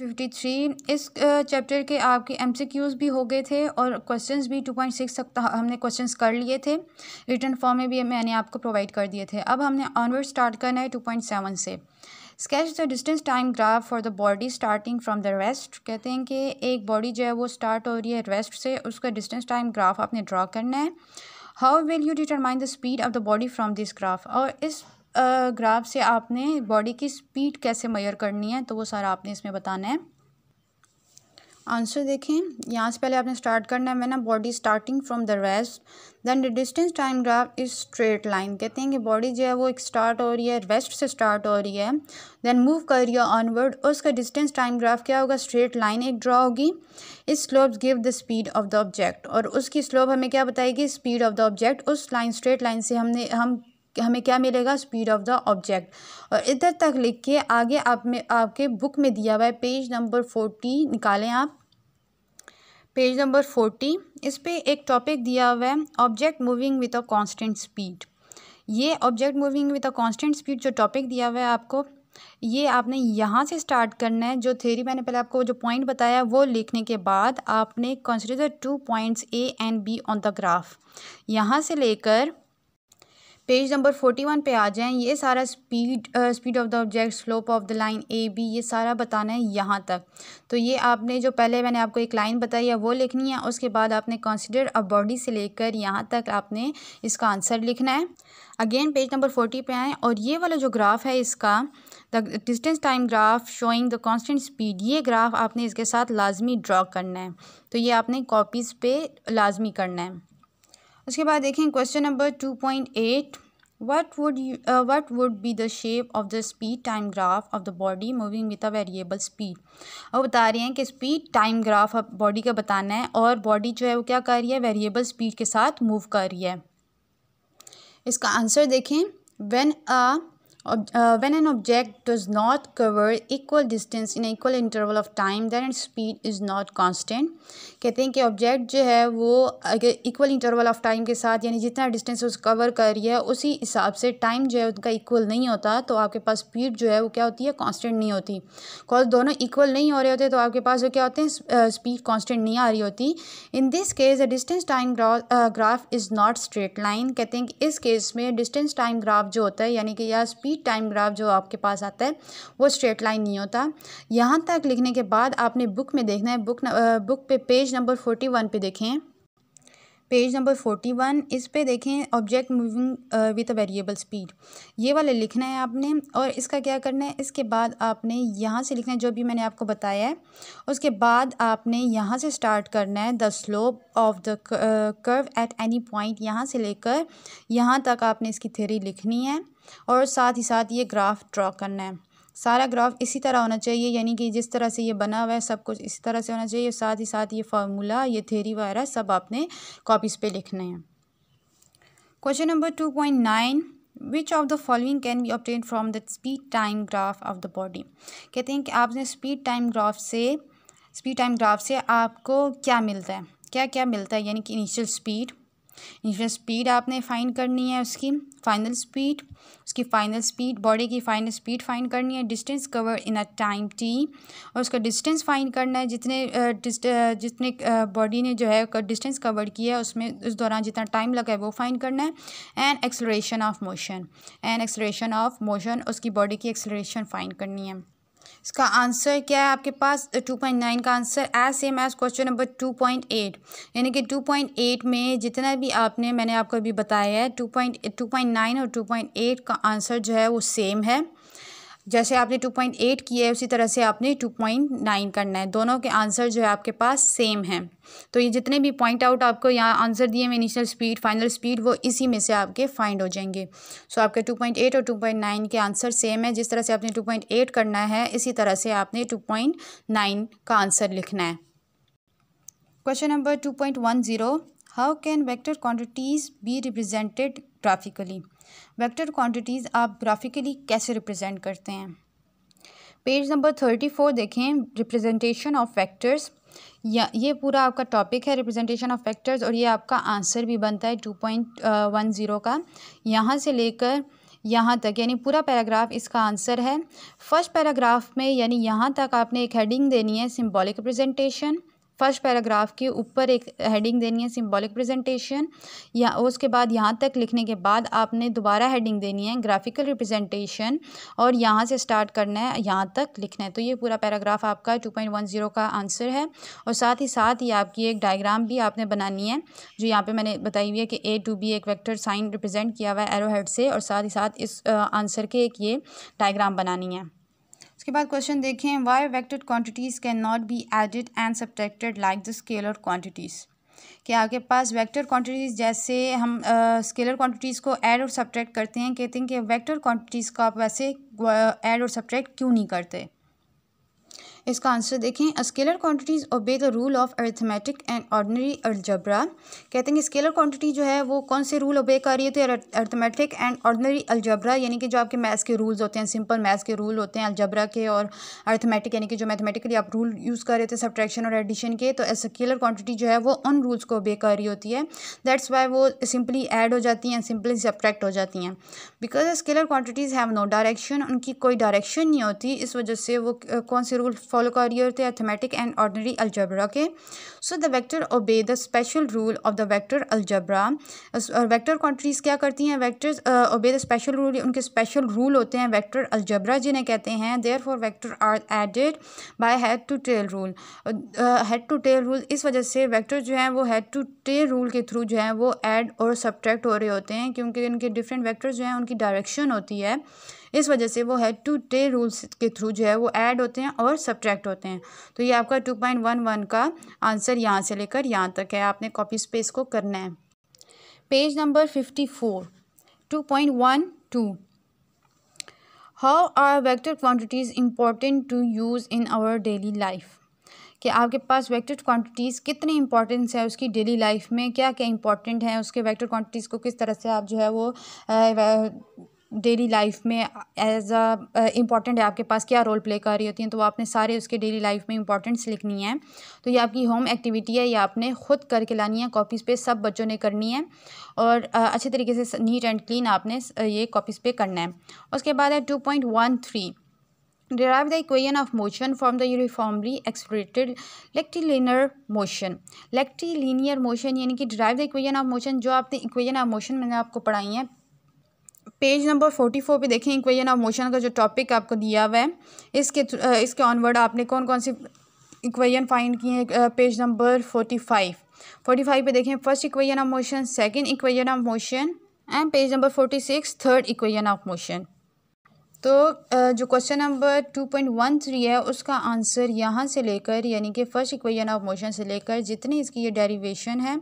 fifty three इस chapter के आपके एम सी क्यूज़ भी हो गए थे और क्वेश्चंस भी टू पॉइंट सिक्स तक हमने क्वेश्चंस कर लिए थे रिटर्न फॉर्म में भी मैंने आपको प्रोवाइड कर दिए थे अब हमने ऑनवर्ड स्टार्ट करना है टू पॉइंट सेवन से sketch the distance time graph for the body starting from the rest कहते हैं कि एक बॉडी जो है वो स्टार्ट हो रही है रेस्ट से उसका डिस्टेंस टाइम ग्राफ आपने ड्रा करना है how will you determine the speed of the body from this graph और इस ग्राफ से आपने बॉडी की स्पीड कैसे मैयर करनी है तो वो सारा आपने इसमें बताना है आंसर देखें यहाँ से पहले आपने स्टार्ट करना है ना body starting from the rest then the distance time graph is straight line कहते हैं कि बॉडी जो है वो एक स्टार्ट हो रही है रेस्ट से स्टार्ट हो रही है देन मूव कर रही है ऑनवर्ड और उसका डिस्टेंस टाइम ग्राफ क्या होगा स्ट्रेट लाइन एक ड्रा होगी इस slope give the speed of the object और उसकी स्लोप हमें क्या बताएगी स्पीड ऑफ द ऑब्जेक्ट उस लाइन स्ट्रेट लाइन से हमने हम हमें क्या मिलेगा स्पीड ऑफ द ऑब्जेक्ट और इधर तक लिख के आगे आप में आपके बुक में दिया हुआ है पेज नंबर फोर्टी निकालें आप पेज नंबर फोर्टी इस पर एक टॉपिक दिया हुआ है object moving with a constant speed ये object moving with a constant speed जो टॉपिक दिया हुआ है आपको ये आपने यहाँ से स्टार्ट करना है जो थेरी मैंने पहले आपको जो पॉइंट बताया वो लिखने के बाद आपने consider two points A and B on the graph यहाँ से लेकर पेज नंबर फोर्टी वन पे आ जाएं ये सारा speed speed of the object slope of the line A B ये सारा बताना है यहाँ तक तो ये आपने जो पहले मैंने आपको एक लाइन बताई है वो लिखनी है उसके बाद आपने कंसिडर अ बॉडी से लेकर यहाँ तक आपने इसका आंसर लिखना है अगेन पेज नंबर फोर्टी पे आएँ और ये वाला जो ग्राफ है इसका the distance time graph showing the constant speed ये ग्राफ आपने इसके साथ लाजमी ड्रॉ करना है तो ये आपने कॉपीज़ पे लाजमी करना है उसके बाद देखें question number two point eight what would what would be the shape of the speed time graph of the body moving with a variable speed और बता रहे हैं कि स्पीड टाइम ग्राफ बॉडी का बताना है और बॉडी जो है वो क्या कर रही है वेरिएबल स्पीड के साथ मूव कर रही है इसका आंसर देखें when a Uh, when an object does not cover equal distance in equal interval of time then its speed is not constant कहते हैं कि ऑब्जेक्ट जो है वो अगर इक्वल इंटरवल ऑफ टाइम के साथ यानी जितना डिस्टेंस उस कवर कर रही है उसी हिसाब से टाइम जो है उनका इक्वल नहीं होता तो आपके पास स्पीड जो है वो क्या होती है कांस्टेंट नहीं होती कॉज दोनों इक्वल नहीं हो रहे होते तो आपके पास वो क्या होते हैं स्पीड कांस्टेंट uh, नहीं आ रही होती in this case the distance time graph is not straight line कहते हैं कि इस केस में डिस्टेंस टाइम ग्राफ जो होता है यानी कि यह स्पीड पीक टाइम ग्राफ जो आपके पास आता है वो स्ट्रेट लाइन नहीं होता यहाँ तक लिखने के बाद आपने बुक में देखना है बुक न, बुक पे पेज नंबर फोर्टी वन पे देखें पेज नंबर फोर्टी वन इस पर देखें object moving with a variable speed ये वाले लिखना है आपने और इसका क्या करना है इसके बाद आपने यहाँ से लिखना है जो भी मैंने आपको बताया है उसके बाद आपने यहाँ से स्टार्ट करना है the slope of the curve at any point यहाँ से लेकर यहाँ तक आपने इसकी थ्योरी लिखनी है और साथ ही साथ ये ग्राफ ड्रॉ करना है सारा ग्राफ इसी तरह होना चाहिए यानी कि जिस तरह से ये बना हुआ है सब कुछ इसी तरह से होना चाहिए साथ ही साथ ये फार्मूला ये थेरी वगैरह सब आपने कॉपीज़ पे लिखने हैं question number two point nine which of the following can be obtained from the speed time graph of the body कहते हैं कि आपने स्पीड टाइम ग्राफ से स्पीड टाइम ग्राफ से आपको क्या मिलता है क्या क्या मिलता है यानी कि इनिशियल स्पीड फिर स्पीड आपने फाइंड करनी है उसकी फाइनल स्पीड उसकी फाइनल स्पीड बॉडी की फाइनल स्पीड फाइंड करनी है distance cover in a time T और उसका डिस्टेंस फाइंड करना है जितने जितने बॉडी ने जो है डिस्टेंस कवर किया है उसमें उस दौरान जितना टाइम लगा है वो फाइंड करना है and acceleration of motion and acceleration of motion उसकी बॉडी की एक्सलरेशन फाइन करनी है इसका आंसर क्या है आपके पास टू पॉइंट नाइन का answer as same as question number two point eight यानी कि टू पॉइंट एट में जितना भी आपने मैंने आपको अभी बताया है two point two point nine और टू पॉइंट एट का आंसर जो है वो सेम है जैसे आपने टू पॉइंट एट किया है उसी तरह से आपने टू पॉइंट नाइन करना है दोनों के आंसर जो है आपके पास सेम हैं तो ये जितने भी पॉइंट आउट आपको यहाँ आंसर दिए हैं इनिशियल स्पीड फाइनल स्पीड वो इसी में से आपके फाइंड हो जाएंगे सो so, आपके टू पॉइंट एट और टू पॉइंट नाइन के आंसर सेम है जिस तरह से आपने टू पॉइंट एट करना है इसी तरह से आपने टू पॉइंट नाइन का आंसर लिखना है question number two point one zero how can vector quantities be represented graphically vector quantities आप ग्राफिकली कैसे रिप्रेजेंट करते हैं पेज नंबर थर्टी फोर देखें रिप्रेजेंटेशन ऑफ फैक्टर्स या ये पूरा आपका टॉपिक है रिप्रेजेंटेशन ऑफ फैक्टर्स और ये आपका आंसर भी बनता है टू पॉइंट वन ज़ीरो का यहाँ से लेकर यहाँ तक यानी पूरा पैराग्राफ इसका आंसर है फर्स्ट पैराग्राफ में यानी यहाँ तक आपने एक हेडिंग देनी है सिम्बॉलिक रिप्रेजेंटेशन फर्स्ट पैराग्राफ के ऊपर एक हेडिंग देनी है सिंबॉलिक प्रेजेंटेशन या उसके बाद यहाँ तक लिखने के बाद आपने दोबारा हेडिंग देनी है ग्राफिकल रिप्रेजेंटेशन और यहाँ से स्टार्ट करना है यहाँ तक लिखना है तो ये पूरा पैराग्राफ आपका टू पॉइंट वन ज़ीरो का आंसर है और साथ ही साथ ही आपकी एक डायग्राम भी आपने बनानी है जो यहाँ पर मैंने बताई हुई है कि ए टू बी एक वैक्टर साइन रिप्रेजेंट किया हुआ है एरोहेड से और साथ ही साथ इस आंसर के एक ये डायग्राम बनानी है उसके बाद क्वेश्चन देखें why vector quantities can not be added and subtracted like the scalar quantities कि आपके पास वेक्टर क्वांटिटीज़ जैसे हम स्केलर क्वांटिटीज़ को ऐड और सब्ट्रैक्ट करते हैं कहते हैं कि वेक्टर क्वांटिटीज़ को आप वैसे ऐड और सब्ट्रैक्ट क्यों नहीं करते इसका आंसर देखें scalar quantities obey the rule of arithmetic and ordinary algebra कहते हैं कि स्केलर क्वांटिटी जो है वो कौन से रूल ओबे कर रही होती है अर्थमेटिक एंड ऑर्डनरी अलजबरा यानी कि जो आपके मैथ्स के रूल्स होते हैं सिंपल मैथ्स के रूल होते हैं अलजबरा के और अर्थमेटिक यानी कि जो मैथमेटिकली आप रूल यूज़ कर रहे थे सब्ट्रैक्शन और एडिशन के तो स्केलर क्वान्टिटी जो है वो उन रूल्स को ओबे कर रही होती है दैट्स वाई वो सिंपली एड हो जाती हैं सिंपली सब्ट्रैक्ट हो जाती हैं because scalar quantities have no direction उनकी कोई डायरेक्शन नहीं होती इस वजह से वो कौन से रूल फॉलो कर रही होते हैं एथमेटिक एंड ऑर्डनरी अल्जब्रा के so the vector obey the special rule of the vector algebra और वैक्टर क्वांटिटीज़ क्या करती हैं vector obey the special rule उनके स्पेशल रूल होते हैं वैक्टर अल्जब्रा जिन्हें कहते हैं therefore vector are added by head to tail rule head to tail rule इस वजह से वैक्टर जो हैं वो हैड टू टेल रूल के थ्रू जो है वो एड और सब्ट्रैक्ट हो रहे होते हैं क्योंकि उनके डिफरेंट वैक्टर्स जो हैं उनकी डायरेक्शन होती है इस वजह से वो हेड टू टे रूल्स के थ्रू जो है वो ऐड होते हैं और सब्ट्रैक्ट होते हैं तो ये आपका टू पॉइंट वन वन का आंसर यहाँ से लेकर यहाँ तक है आपने कॉपी स्पेस को करना है page number fifty four two point one two how are vector quantities important to use in our daily life कि आपके पास वेक्टर क्वांटिटीज़ कितनी इंपॉर्टेंस है उसकी डेली लाइफ में क्या क्या इंपॉर्टेंट है उसके वेक्टर क्वांटिटीज़ को किस तरह से आप जो है वो डेली लाइफ में एज़ अ इम्पॉर्टेंट है आपके पास क्या रोल प्ले कर रही होती हैं तो वो आपने सारे उसके डेली लाइफ में इम्पॉर्टेंट्स लिखनी है तो ये आपकी होम एक्टिविटी है ये आपने खुद करके लानी है कॉपीज़ पे सब बच्चों ने करनी है और अच्छे तरीके से नीट एंड क्लीन आपने ये कॉपीज़ पे करना है उसके बाद है two point one three derive the equation of motion from the uniformly accelerated rectilinear motion rectilinear motion यानी कि derive the equation of motion जो आपने इक्वेजन ऑफ मोशन मैंने आपको पढ़ाई है पेज नंबर फोर्टी फोर पर देखें इक्वेजन ऑफ मोशन का जो टॉपिक आपको दिया हुआ है इसके इसके ऑनवर्ड आपने कौन कौन सी इक्वेजन फाइंड की है page number forty five forty five पर देखें first equation of motion second equation of motion and page number forty six third equation of motion तो जो question number two point one three है उसका answer यहाँ से लेकर यानी कि फर्स्ट इक्वेशन ऑफ मोशन से लेकर जितनी इसकी ये डेरिवेशन है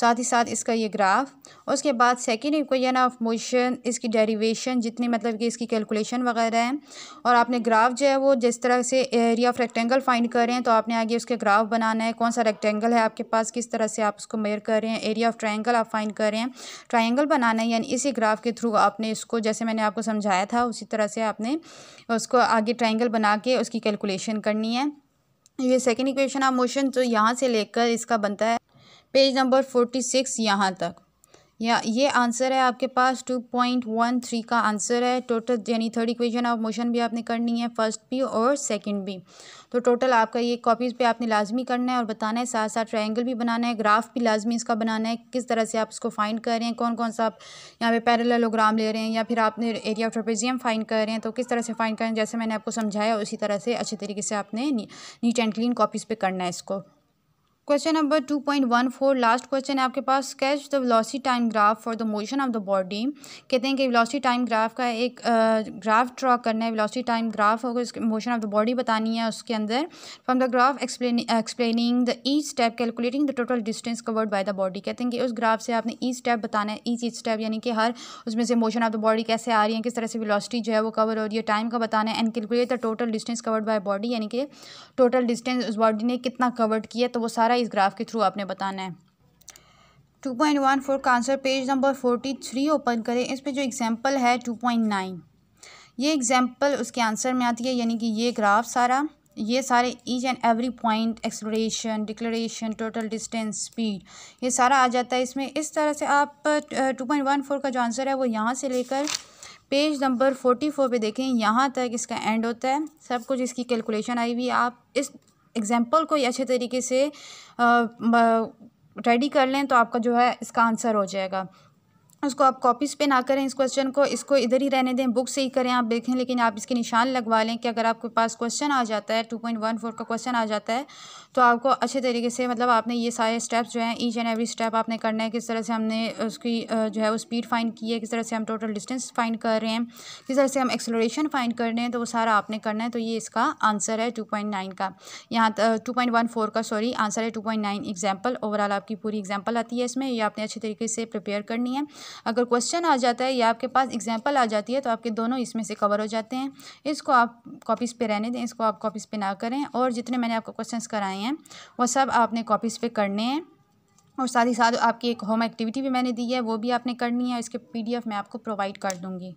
साथ ही साथ इसका ये ग्राफ और उसके बाद सेकेंड इक्वेशन ऑफ मोशन इसकी डेरिवेशन जितनी मतलब कि इसकी कैलकुलेशन वगैरह है और आपने ग्राफ जो है वो जिस तरह से एरिया ऑफ रेक्टेंगल फाइंड करें तो आपने आगे उसके ग्राफ बनाना है कौन सा रेक्टेंगल है आपके पास किस तरह से आप उसको मेयर कर रहे हैं एरिया ऑफ ट्राइंगल आप फाइंड कर रहे हैं ट्राइंगल बनाना है यानी इसी ग्राफ के थ्रू आपने इसको जैसे मैंने आपको समझाया था उसी तरह से आपने उसको आगे ट्राइंगल बना के उसकी कैलकुलेशन करनी है ये सेकेंड इक्वेशन ऑफ मोशन तो यहाँ से लेकर इसका बनता है पेज नंबर फोर्टी सिक्स यहाँ तक या ये आंसर है आपके पास टू पॉइंट वन थ्री का आंसर है टोटल यानी थर्ड इक्वेशन ऑफ मोशन भी आपने करनी है फर्स्ट भी और सेकंड भी तो टोटल आपका ये कॉपीज़ पे आपने लाजमी करना है और बताना है साथ साथ ट्रायंगल भी बनाना है ग्राफ भी लाजमी इसका बनाना है किस तरह से आप इसको फाइंड कर रहे हैं कौन कौन सा आप यहाँ पे पैरेलोग्राम ले रहे हैं या फिर आपने एरिया ऑफ ट्रपेजियम फाइंड कर रहे हैं तो किस तरह से फाइंड करें जैसे मैंने आपको समझाया उसी तरह से अच्छे तरीके से आपने नीट एंड क्लीन कॉपीज़ पर करना है इसको question number two point one four last question है आपके पास sketch the velocity time graph for the motion of the body कहते हैं कि वेलोसिटी टाइम ग्राफ का एक ग्राफ ड्रा करना है वेलोसिटी टाइम ग्राफ होगा इसके मोशन ऑफ द बॉडी बतानी है उसके अंदर from the graph explaining the each step calculating the total distance covered by the body कहते हैं कि उस ग्राफ से आपने ई स्टेप बताना है ईच ईच स्टेप यानी कि हर उसमें से मोशन ऑफ द बॉडी कैसे आ रही है किस तरह से वेलोसिटी जो है वो कवर हो रही है टाइम का बताना है and calculate the total distance covered by body यानी कि टोटल डिस्टेंस उस बॉडी ने कितना कवर किया तो वो सारा सारा इस ग्राफ के थ्रू आपने बताना है टू पॉइंट वन फोर का answer page number forty three open करें पर जो एग्जाम्पल है टू पॉइंट नाइन ये एग्जाम्पल उसके आंसर में आती है यानी कि ये ग्राफ सारा ये सारे each and every point acceleration deceleration total distance speed ये सारा आ जाता है इसमें इस तरह से आप टू पॉइंट वन फोर का जो आंसर है वो यहाँ से लेकर पेज नंबर फोर्टी फोर पर देखें यहाँ तक इसका एंड होता है सब कुछ इसकी कैलकुलेशन आई हुई है आप इस एग्ज़ाम्पल कोई अच्छे तरीके से रेडी कर लें तो आपका जो है इसका आंसर हो जाएगा उसको आप कॉपीज़ पे ना करें इस क्वेश्चन को इसको इधर ही रहने दें बुक से ही करें आप देखें लेकिन आप इसके निशान लगवा लें कि अगर आपके पास क्वेश्चन आ जाता है टू पॉइंट वन फोर का क्वेश्चन आ जाता है तो आपको अच्छे तरीके से मतलब आपने ये सारे स्टेप्स जो हैं ईच एंड एवरी स्टेप आपने करना है किस तरह से हमने उसकी जो है वो स्पीड फाइंड की है किस तरह से हम टोटल डिस्टेंस फाइंड कर रहे हैं किस तरह से हम एक्सलोरेशन फाइंड कर रहे हैं तो वो सारा आपने करना है तो ये इसका आंसर है टू पॉइंट नाइन का यहाँ टू पॉइंट वन फोर का सॉरी आंसर है two point nine example overall आपकी पूरी एग्जाम्पल आती है इसमें ये आपने अच्छे तरीके से प्रिपेयर करनी है अगर क्वेश्चन आ जाता है या आपके पास एग्जाम्पल आ जाती है तो आपके दोनों इसमें से कवर हो जाते हैं इसको आप कॉपीज़ पे रहने दें इसको आप कॉपीज़ पे ना करें और जितने मैंने आपको क्वेश्चन कराए हैं वो सब आपने कॉपीज़ पे करने हैं और साथ ही साथ आपकी एक होम एक्टिविटी भी मैंने दी है वो भी आपने करनी है इसके पीडीएफ मैं आपको प्रोवाइड कर दूँगी